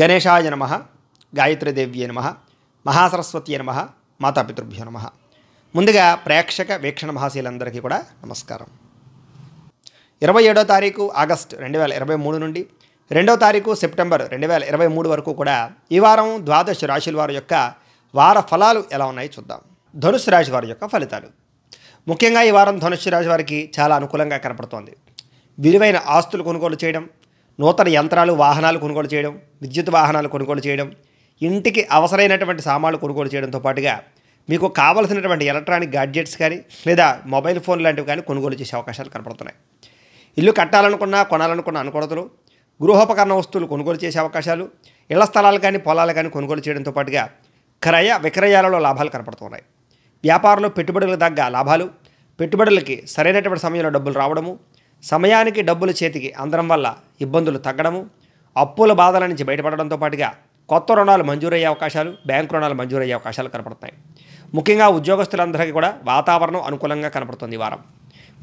గణేశాయ నమ గాయత్రీదేవ్యే నమ మహాసరస్వతి నమ మాతాపితృభ్యో నమ ముందుగా ప్రేక్షక వీక్షణ మహాశీలందరికీ కూడా నమస్కారం ఇరవై ఏడో తారీఖు ఆగస్ట్ రెండు వేల ఇరవై మూడు నుండి రెండో తారీఖు సెప్టెంబర్ రెండు వేల ఇరవై మూడు వరకు కూడా ఈ వారం ద్వాదశ రాశుల వారి యొక్క వార ఫలాలు ఎలా ఉన్నాయో చూద్దాం ధనుసు రాశి వారి యొక్క ఫలితాలు ముఖ్యంగా ఈ వారం ధనుసు రాశి వారికి చాలా అనుకూలంగా కనపడుతోంది విలువైన ఆస్తులు కొనుగోలు చేయడం నూతన యంత్రాలు వాహనాలు కొనుగోలు చేయడం విద్యుత్ వాహనాలు కొనుగోలు చేయడం ఇంటికి అవసరమైనటువంటి సామాన్లు కొనుగోలు చేయడంతో పాటుగా మీకు కావలసినటువంటి ఎలక్ట్రానిక్ గాడ్జెట్స్ కానీ లేదా మొబైల్ ఫోన్ లాంటివి కానీ కొనుగోలు చేసే అవకాశాలు కనపడుతున్నాయి ఇల్లు కట్టాలనుకున్నా కొనాలనుకున్న అనుకూలతలు గృహోపకరణ వస్తువులు కొనుగోలు చేసే అవకాశాలు ఇళ్ల స్థలాలు కానీ పొలాలు కానీ కొనుగోలు చేయడంతో పాటుగా క్రయ విక్రయాలలో లాభాలు కనపడుతున్నాయి వ్యాపారంలో పెట్టుబడులకు తగ్గ లాభాలు పెట్టుబడులకి సరైనటువంటి సమయంలో డబ్బులు రావడము సమయానికి డబ్బులు చేతికి అందడం వల్ల ఇబ్బందులు తగ్గడము అప్పుల బాధల నుంచి బయటపడడంతో పాటుగా కొత్త రుణాలు మంజూరయ్యే అవకాశాలు బ్యాంకు రుణాలు మంజూరయ్యే అవకాశాలు కనపడతాయి ముఖ్యంగా ఉద్యోగస్తులందరికీ కూడా వాతావరణం అనుకూలంగా కనపడుతుంది వారం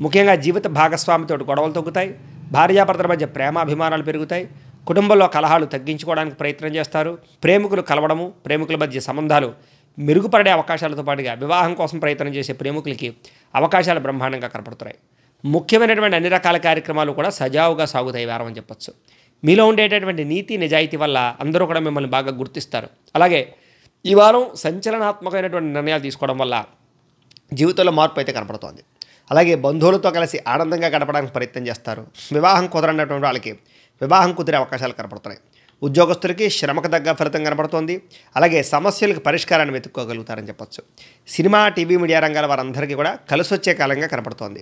ముఖ్యంగా జీవిత భాగస్వామితో గొడవలు తగ్గుతాయి భార్యాభర్తల మధ్య ప్రేమాభిమానాలు పెరుగుతాయి కుటుంబంలో కలహాలు తగ్గించుకోవడానికి ప్రయత్నం చేస్తారు ప్రేమికులు కలవడము ప్రేమికుల మధ్య సంబంధాలు మెరుగుపడే అవకాశాలతో పాటుగా వివాహం కోసం ప్రయత్నం చేసే ప్రేమికులకి అవకాశాలు బ్రహ్మాండంగా కనపడుతున్నాయి ముఖ్యమైనటువంటి అన్ని రకాల కార్యక్రమాలు కూడా సజావుగా సాగుతాయి వారం అని చెప్పచ్చు మీలో ఉండేటటువంటి నీతి నిజాయితీ వల్ల అందరూ కూడా మిమ్మల్ని బాగా గుర్తిస్తారు అలాగే ఈ వారం సంచలనాత్మకమైనటువంటి నిర్ణయాలు తీసుకోవడం వల్ల జీవితంలో మార్పు అయితే కనపడుతోంది అలాగే బంధువులతో కలిసి ఆనందంగా గడపడానికి ప్రయత్నం చేస్తారు వివాహం కుదరనటువంటి వాళ్ళకి వివాహం కుదిరే అవకాశాలు కనపడుతున్నాయి ఉద్యోగస్తులకి శ్రమకు తగ్గ ఫలితం కనబడుతోంది అలాగే సమస్యలకు పరిష్కారాన్ని వెతుక్కోగలుగుతారని చెప్పొచ్చు సినిమా టీవీ మీడియా రంగాల వారందరికీ కూడా కలిసొచ్చే కాలంగా కనపడుతోంది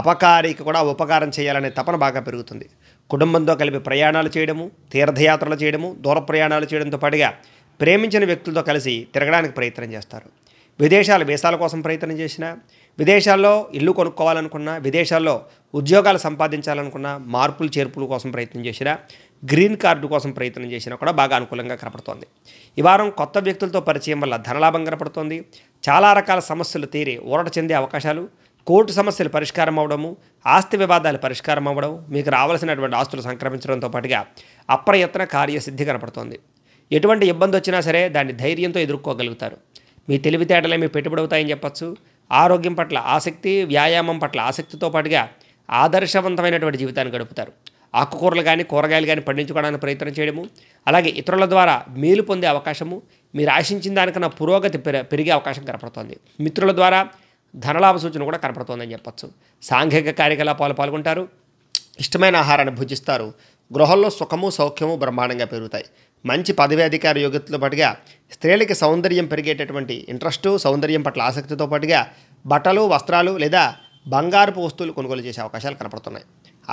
అపకారికి కూడా ఉపకారం చేయాలనే తపన బాగా పెరుగుతుంది కుటుంబంతో కలిపి ప్రయాణాలు చేయడము తీర్థయాత్రలు చేయడము దూర ప్రయాణాలు చేయడంతో పాటుగా ప్రేమించిన వ్యక్తులతో కలిసి తిరగడానికి ప్రయత్నం చేస్తారు విదేశాలు వీసాల కోసం ప్రయత్నం చేసిన విదేశాల్లో ఇల్లు కొనుక్కోవాలనుకున్నా విదేశాల్లో ఉద్యోగాలు సంపాదించాలనుకున్నా మార్పులు చేర్పుల కోసం ప్రయత్నం చేసినా గ్రీన్ కార్డు కోసం ప్రయత్నం చేసినా కూడా బాగా అనుకూలంగా కనపడుతోంది ఈ వారం కొత్త వ్యక్తులతో పరిచయం వల్ల ధనలాభం కనపడుతోంది చాలా రకాల సమస్యలు తీరి ఊరట చెందే అవకాశాలు కోర్టు సమస్యలు పరిష్కారం అవడము ఆస్తి వివాదాలు పరిష్కారం అవ్వడం మీకు రావాల్సినటువంటి ఆస్తులు సంక్రమించడంతో పాటుగా అప్రయత్న కార్యసిద్ధి కనపడుతోంది ఎటువంటి ఇబ్బంది వచ్చినా సరే దాన్ని ధైర్యంతో ఎదుర్కోగలుగుతారు మీ తెలివితేటలే మీ పెట్టుబడి అవుతాయని చెప్పచ్చు ఆరోగ్యం పట్ల ఆసక్తి వ్యాయామం పట్ల ఆసక్తితో పాటుగా ఆదర్శవంతమైనటువంటి జీవితాన్ని గడుపుతారు ఆకుకూరలు కానీ కూరగాయలు కానీ పండించుకోవడానికి ప్రయత్నం చేయడము అలాగే ఇతరుల ద్వారా మేలు పొందే అవకాశము మీరు ఆశించిన దానికన్నా పురోగతి పెరిగే అవకాశం కనపడుతోంది మిత్రుల ద్వారా ధనలాభ సూచన కూడా కనపడుతోందని చెప్పచ్చు సాంఘిక కార్యకలాపాలు పాల్గొంటారు ఇష్టమైన ఆహారాన్ని భుజిస్తారు గృహంలో సుఖము సౌఖ్యము బ్రహ్మాండంగా పెరుగుతాయి మంచి పదవి అధికార యోగ్యతతో పాటుగా స్త్రీలకి సౌందర్యం పెరిగేటటువంటి ఇంట్రెస్టు సౌందర్యం పట్ల ఆసక్తితో పాటుగా బట్టలు వస్త్రాలు లేదా బంగారుపు వస్తువులు కొనుగోలు చేసే అవకాశాలు కనపడుతున్నాయి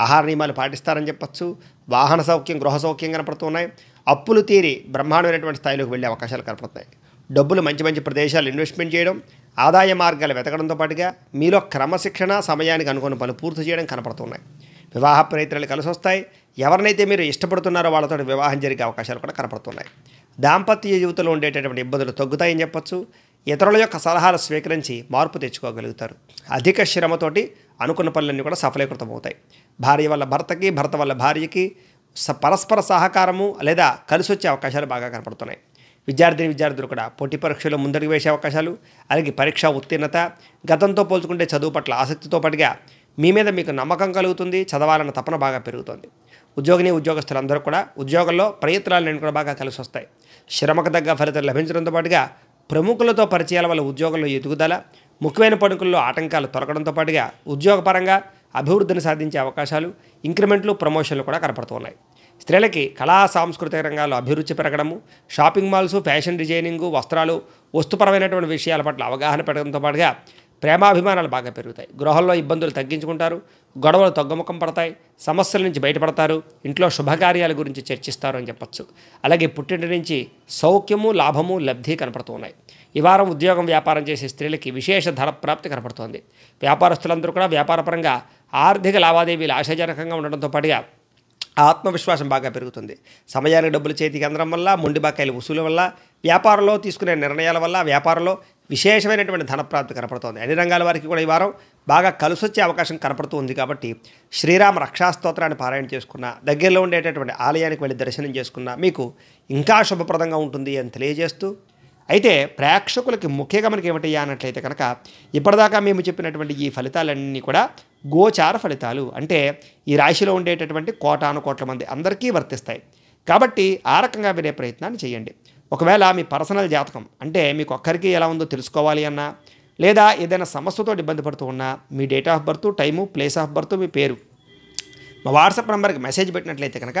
ఆహార నియమాలు పాటిస్తారని చెప్పచ్చు వాహన సౌఖ్యం గృహ సౌఖ్యం కనపడుతున్నాయి అప్పులు తీరి బ్రహ్మాండమైనటువంటి స్థాయిలోకి వెళ్ళే అవకాశాలు కనపడుతున్నాయి డబ్బులు మంచి మంచి ప్రదేశాలు ఇన్వెస్ట్మెంట్ చేయడం ఆదాయ మార్గాలు వెతకడంతో పాటుగా మీలో క్రమశిక్షణ సమయానికి అనుకున్న పనులు పూర్తి చేయడం కనపడుతున్నాయి వివాహ ప్రయత్నాలు కలిసి వస్తాయి ఎవరినైతే మీరు ఇష్టపడుతున్నారో వాళ్ళతో వివాహం జరిగే అవకాశాలు కూడా కనపడుతున్నాయి దాంపత్య జీవితంలో ఉండేటటువంటి ఇబ్బందులు తగ్గుతాయని చెప్పొచ్చు ఇతరుల యొక్క సలహాలు స్వీకరించి మార్పు తెచ్చుకోగలుగుతారు అధిక శ్రమతోటి అనుకున్న పనులన్నీ కూడా సఫలీకృతమవుతాయి భార్య వల్ల భర్తకి భర్త వల్ల భార్యకి పరస్పర సహకారము లేదా కలిసి వచ్చే అవకాశాలు బాగా కనపడుతున్నాయి విద్యార్థిని విద్యార్థులు కూడా పోటీ పరీక్షలో ముందడుగు వేసే అవకాశాలు అలాగే పరీక్ష ఉత్తీర్ణత గతంతో పోల్చుకుంటే చదువు పట్ల ఆసక్తితో పాటుగా మీ మీద మీకు నమ్మకం కలుగుతుంది చదవాలన్న తపన బాగా పెరుగుతుంది ఉద్యోగిని ఉద్యోగస్తులందరూ కూడా ఉద్యోగంలో ప్రయత్నాలు కూడా బాగా కలిసి వస్తాయి శ్రమకు తగ్గ ఫలితం లభించడంతో పాటుగా ప్రముఖులతో పరిచయాల వల్ల ఉద్యోగంలో ఎదుగుదల ముఖ్యమైన పడుకుల్లో ఆటంకాలు తొలగడంతో పాటుగా ఉద్యోగపరంగా అభివృద్ధిని సాధించే అవకాశాలు ఇంక్రిమెంట్లు ప్రమోషన్లు కూడా కనపడుతున్నాయి స్త్రీలకి కళా సాంస్కృతిక రంగాల్లో అభిరుచి పెరగడము షాపింగ్ మాల్స్ ఫ్యాషన్ డిజైనింగ్ వస్త్రాలు వస్తుపరమైనటువంటి విషయాల పట్ల అవగాహన పెరగడంతో పాటుగా ప్రేమాభిమానాలు బాగా పెరుగుతాయి గృహంలో ఇబ్బందులు తగ్గించుకుంటారు గొడవలు తగ్గుముఖం పడతాయి సమస్యల నుంచి బయటపడతారు ఇంట్లో శుభకార్యాల గురించి చర్చిస్తారు అని చెప్పచ్చు అలాగే పుట్టింటి నుంచి సౌఖ్యము లాభము లబ్ధి కనపడుతూ ఉన్నాయి ఈ వారం ఉద్యోగం వ్యాపారం చేసే స్త్రీలకి విశేష ధర ప్రాప్తి కనపడుతోంది వ్యాపారస్తులందరూ కూడా వ్యాపారపరంగా ఆర్థిక లావాదేవీలు ఆశాజనకంగా ఉండడంతో పాటుగా ఆత్మవిశ్వాసం బాగా పెరుగుతుంది సమయానికి డబ్బులు చేతికి అందడం వల్ల మొండి బకాయిల వసూల వల్ల వ్యాపారంలో తీసుకునే నిర్ణయాల వల్ల వ్యాపారంలో విశేషమైనటువంటి ధనప్రాప్తి కనపడుతోంది అన్ని రంగాల వారికి కూడా ఈ వారం బాగా కలిసొచ్చే అవకాశం కనపడుతూ ఉంది కాబట్టి శ్రీరామ రక్షాస్తోత్రాన్ని పారాయణ చేసుకున్న దగ్గరలో ఉండేటటువంటి ఆలయానికి వెళ్ళి దర్శనం చేసుకున్న మీకు ఇంకా శుభప్రదంగా ఉంటుంది అని తెలియజేస్తూ అయితే ప్రేక్షకులకి ముఖ్యంగా మనకి ఏమిటయ్యా అన్నట్లయితే కనుక ఇప్పటిదాకా మేము చెప్పినటువంటి ఈ ఫలితాలన్నీ కూడా గోచార ఫలితాలు అంటే ఈ రాశిలో ఉండేటటువంటి కోటాను కోట్ల మంది అందరికీ వర్తిస్తాయి కాబట్టి ఆ రకంగా వినే ప్రయత్నాన్ని చేయండి ఒకవేళ మీ పర్సనల్ జాతకం అంటే మీకు ఒక్కరికి ఎలా ఉందో తెలుసుకోవాలి అన్నా లేదా ఏదైనా సమస్యతో ఇబ్బంది పడుతూ ఉన్నా మీ date of birth time place of birth మీ పేరు మా వాట్సాప్ నెంబర్కి మెసేజ్ పెట్టినట్లయితే కనుక